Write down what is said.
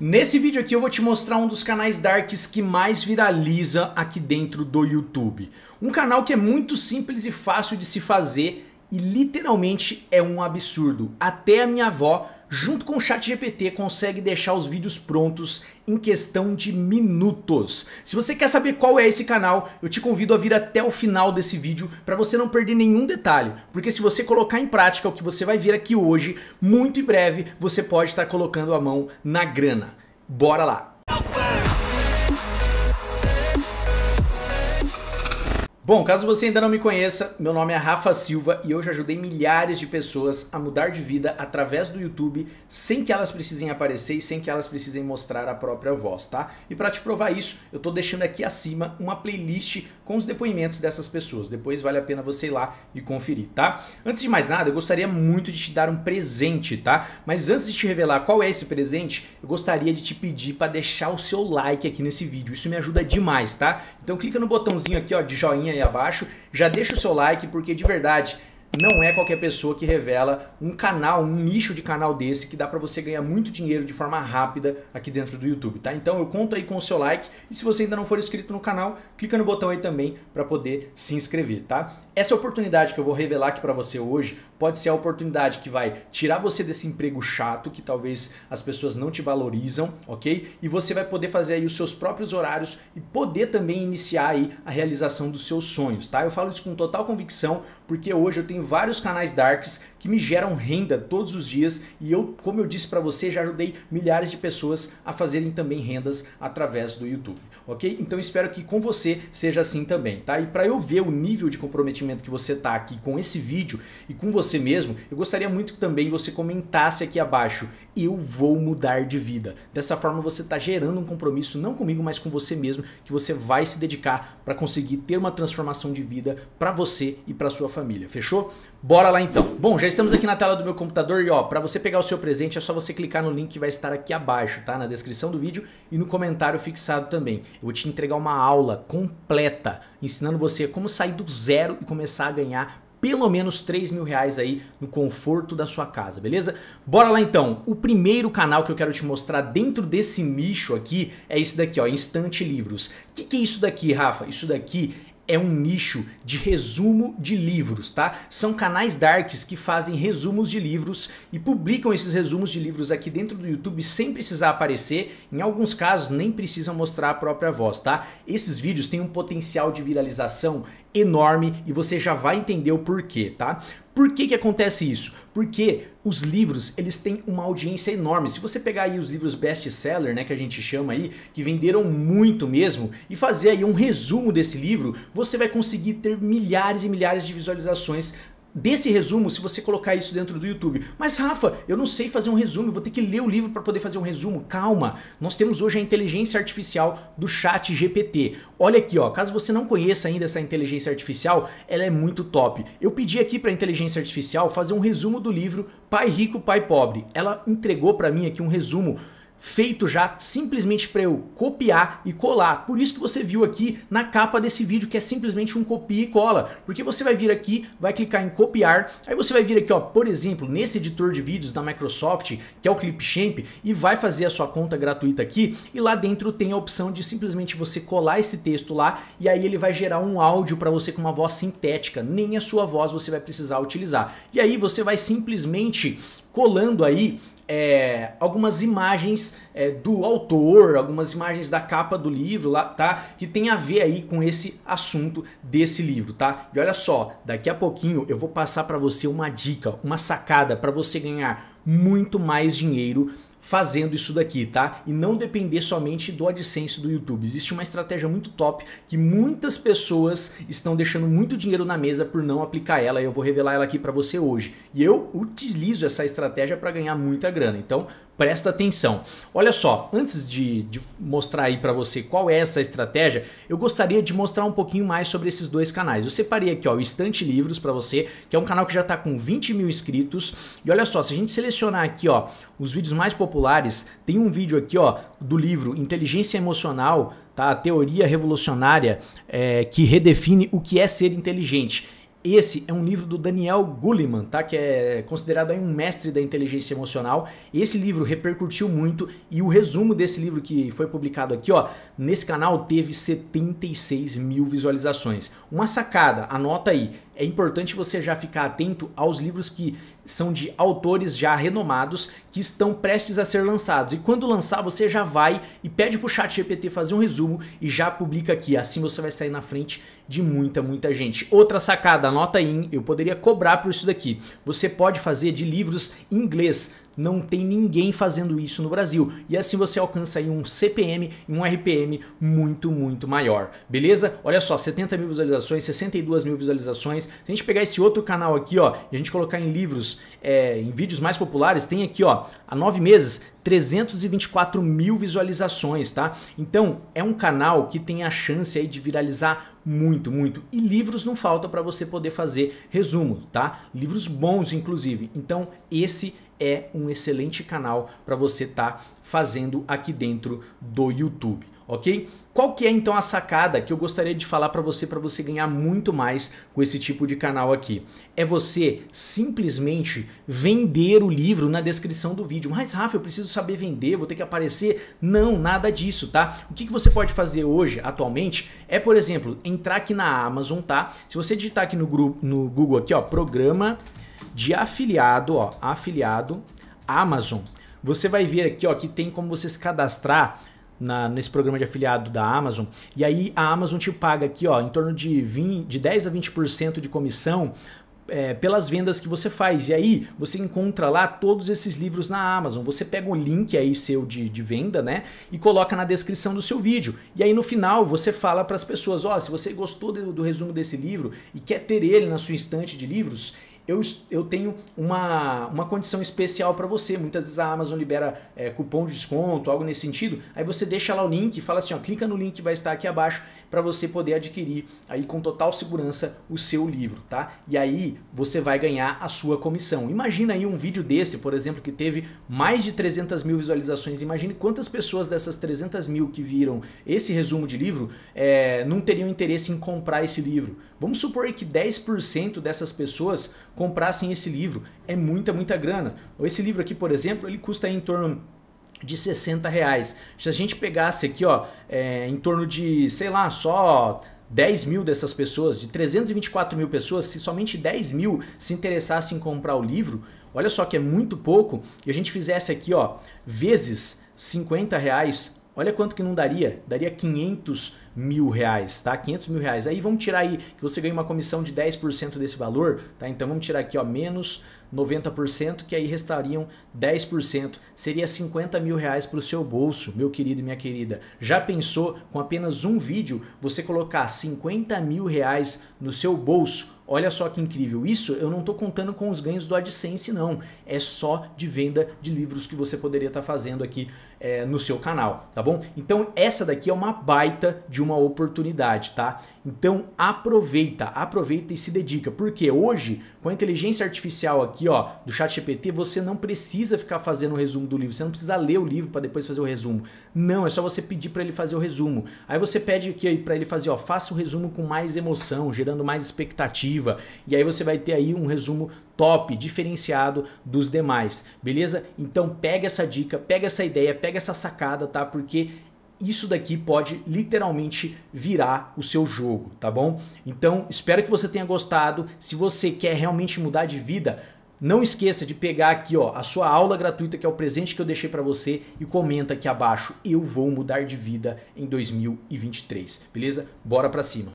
Nesse vídeo aqui eu vou te mostrar um dos canais darks que mais viraliza aqui dentro do YouTube. Um canal que é muito simples e fácil de se fazer e literalmente é um absurdo. Até a minha avó junto com o ChatGPT, consegue deixar os vídeos prontos em questão de minutos. Se você quer saber qual é esse canal, eu te convido a vir até o final desse vídeo para você não perder nenhum detalhe, porque se você colocar em prática o que você vai ver aqui hoje, muito em breve você pode estar colocando a mão na grana. Bora lá! Bom, caso você ainda não me conheça, meu nome é Rafa Silva e eu já ajudei milhares de pessoas a mudar de vida através do YouTube sem que elas precisem aparecer e sem que elas precisem mostrar a própria voz, tá? E para te provar isso, eu tô deixando aqui acima uma playlist com os depoimentos dessas pessoas. Depois vale a pena você ir lá e conferir, tá? Antes de mais nada, eu gostaria muito de te dar um presente, tá? Mas antes de te revelar qual é esse presente, eu gostaria de te pedir para deixar o seu like aqui nesse vídeo. Isso me ajuda demais, tá? Então clica no botãozinho aqui, ó, de joinha aí abaixo. Já deixa o seu like, porque de verdade não é qualquer pessoa que revela um canal, um nicho de canal desse que dá para você ganhar muito dinheiro de forma rápida aqui dentro do YouTube, tá? Então eu conto aí com o seu like e se você ainda não for inscrito no canal, clica no botão aí também para poder se inscrever, tá? Essa é oportunidade que eu vou revelar aqui para você hoje pode ser a oportunidade que vai tirar você desse emprego chato que talvez as pessoas não te valorizam, ok? E você vai poder fazer aí os seus próprios horários e poder também iniciar aí a realização dos seus sonhos, tá? Eu falo isso com total convicção porque hoje eu tenho vários canais darks que me geram renda todos os dias e eu, como eu disse para você, já ajudei milhares de pessoas a fazerem também rendas através do YouTube, ok? Então espero que com você seja assim também, tá? E para eu ver o nível de comprometimento que você tá aqui com esse vídeo e com você você mesmo, eu gostaria muito que também você comentasse aqui abaixo: eu vou mudar de vida. Dessa forma você está gerando um compromisso não comigo, mas com você mesmo, que você vai se dedicar para conseguir ter uma transformação de vida para você e para sua família. Fechou? Bora lá então. Bom, já estamos aqui na tela do meu computador e ó, para você pegar o seu presente é só você clicar no link que vai estar aqui abaixo, tá? Na descrição do vídeo e no comentário fixado também. Eu vou te entregar uma aula completa ensinando você como sair do zero e começar a ganhar pelo menos 3 mil reais aí no conforto da sua casa, beleza? Bora lá então, o primeiro canal que eu quero te mostrar dentro desse nicho aqui é esse daqui, ó, Instante Livros. O que, que é isso daqui, Rafa? Isso daqui é um nicho de resumo de livros, tá? São canais darks que fazem resumos de livros e publicam esses resumos de livros aqui dentro do YouTube sem precisar aparecer, em alguns casos nem precisam mostrar a própria voz, tá? Esses vídeos têm um potencial de viralização enorme e você já vai entender o porquê, tá? Por que, que acontece isso? Porque os livros, eles têm uma audiência enorme. Se você pegar aí os livros best-seller, né, que a gente chama aí, que venderam muito mesmo, e fazer aí um resumo desse livro, você vai conseguir ter milhares e milhares de visualizações desse resumo se você colocar isso dentro do YouTube. Mas Rafa, eu não sei fazer um resumo, vou ter que ler o livro para poder fazer um resumo. Calma. Nós temos hoje a inteligência artificial do Chat GPT. Olha aqui, ó, caso você não conheça ainda essa inteligência artificial, ela é muito top. Eu pedi aqui para a inteligência artificial fazer um resumo do livro Pai Rico, Pai Pobre. Ela entregou para mim aqui um resumo feito já simplesmente para eu copiar e colar. Por isso que você viu aqui na capa desse vídeo que é simplesmente um copia e cola, porque você vai vir aqui, vai clicar em copiar, aí você vai vir aqui, ó, por exemplo, nesse editor de vídeos da Microsoft, que é o Clipchamp, e vai fazer a sua conta gratuita aqui, e lá dentro tem a opção de simplesmente você colar esse texto lá, e aí ele vai gerar um áudio para você com uma voz sintética, nem a sua voz você vai precisar utilizar. E aí você vai simplesmente colando aí é, algumas imagens é, do autor, algumas imagens da capa do livro, lá, tá? Que tem a ver aí com esse assunto desse livro, tá? E olha só, daqui a pouquinho eu vou passar para você uma dica, uma sacada para você ganhar muito mais dinheiro fazendo isso daqui, tá? E não depender somente do AdSense do YouTube. Existe uma estratégia muito top que muitas pessoas estão deixando muito dinheiro na mesa por não aplicar ela e eu vou revelar ela aqui para você hoje. E eu utilizo essa estratégia para ganhar muita grana. Então, Presta atenção. Olha só, antes de, de mostrar aí para você qual é essa estratégia, eu gostaria de mostrar um pouquinho mais sobre esses dois canais. Eu separei aqui ó, o Estante Livros para você, que é um canal que já está com 20 mil inscritos. E olha só, se a gente selecionar aqui ó, os vídeos mais populares, tem um vídeo aqui ó, do livro Inteligência Emocional, tá? a teoria revolucionária é, que redefine o que é ser inteligente. Esse é um livro do Daniel Gulliman, tá? que é considerado aí um mestre da inteligência emocional. Esse livro repercutiu muito e o resumo desse livro que foi publicado aqui ó, nesse canal teve 76 mil visualizações. Uma sacada, anota aí, é importante você já ficar atento aos livros que são de autores já renomados que estão prestes a ser lançados. E quando lançar, você já vai e pede pro chat GPT fazer um resumo e já publica aqui. Assim você vai sair na frente de muita, muita gente. Outra sacada, anota aí, eu poderia cobrar por isso daqui. Você pode fazer de livros em inglês não tem ninguém fazendo isso no Brasil. E assim você alcança aí um CPM e um RPM muito, muito maior. Beleza? Olha só, 70 mil visualizações, 62 mil visualizações. Se a gente pegar esse outro canal aqui, ó, e a gente colocar em livros, é, em vídeos mais populares, tem aqui, ó, há nove meses, 324 mil visualizações, tá? Então, é um canal que tem a chance aí de viralizar muito, muito. E livros não falta para você poder fazer resumo, tá? Livros bons, inclusive. Então, esse é um excelente canal para você estar tá fazendo aqui dentro do YouTube ok? Qual que é então a sacada que eu gostaria de falar para você para você ganhar muito mais com esse tipo de canal aqui? É você simplesmente vender o livro na descrição do vídeo. Mas Rafa, eu preciso saber vender, vou ter que aparecer? Não, nada disso, tá? O que, que você pode fazer hoje, atualmente, é por exemplo, entrar aqui na Amazon, tá? Se você digitar aqui no, no Google aqui, ó, programa de afiliado, ó, afiliado Amazon. Você vai ver aqui, ó, que tem como você se cadastrar na, nesse programa de afiliado da Amazon. E aí a Amazon te paga aqui, ó, em torno de 20, de 10 a 20% de comissão é, pelas vendas que você faz. E aí você encontra lá todos esses livros na Amazon. Você pega o link aí seu de, de venda, né? E coloca na descrição do seu vídeo. E aí no final você fala para as pessoas: ó, oh, se você gostou do, do resumo desse livro e quer ter ele na sua estante de livros, eu, eu tenho uma, uma condição especial para você. Muitas vezes a Amazon libera é, cupom de desconto, algo nesse sentido. Aí você deixa lá o link e fala assim, ó, clica no link que vai estar aqui abaixo para você poder adquirir aí com total segurança o seu livro, tá? E aí você vai ganhar a sua comissão. Imagina aí um vídeo desse, por exemplo, que teve mais de 300 mil visualizações. Imagine quantas pessoas dessas 300 mil que viram esse resumo de livro é, não teriam interesse em comprar esse livro. Vamos supor que 10% dessas pessoas comprassem esse livro. É muita, muita grana. Esse livro aqui, por exemplo, ele custa em torno de 60 reais. Se a gente pegasse aqui, ó, é, em torno de, sei lá, só 10 mil dessas pessoas, de 324 mil pessoas, se somente 10 mil se interessassem em comprar o livro, olha só que é muito pouco, e a gente fizesse aqui, ó, vezes 50 reais, olha quanto que não daria, daria 500 mil reais, tá? 500 mil reais. Aí vamos tirar aí que você ganha uma comissão de 10% desse valor, tá? Então vamos tirar aqui, ó, menos 90%, que aí restariam 10%. Seria 50 mil reais para o seu bolso, meu querido e minha querida. Já pensou com apenas um vídeo você colocar 50 mil reais no seu bolso? Olha só que incrível. Isso eu não estou contando com os ganhos do AdSense, não. É só de venda de livros que você poderia estar tá fazendo aqui é, no seu canal, tá bom? Então essa daqui é uma baita de uma oportunidade, tá? Então aproveita, aproveita e se dedica, porque hoje com a inteligência artificial aqui, ó, do Chat GPT, você não precisa ficar fazendo o resumo do livro, você não precisa ler o livro para depois fazer o resumo. Não, é só você pedir para ele fazer o resumo. Aí você pede aqui que para ele fazer, ó, faça o resumo com mais emoção, gerando mais expectativa, e aí você vai ter aí um resumo top, diferenciado dos demais, beleza? Então pega essa dica, pega essa ideia, pega essa sacada, tá? Porque isso daqui pode literalmente virar o seu jogo, tá bom? Então, espero que você tenha gostado. Se você quer realmente mudar de vida, não esqueça de pegar aqui ó, a sua aula gratuita, que é o presente que eu deixei para você, e comenta aqui abaixo, eu vou mudar de vida em 2023, beleza? Bora pra cima!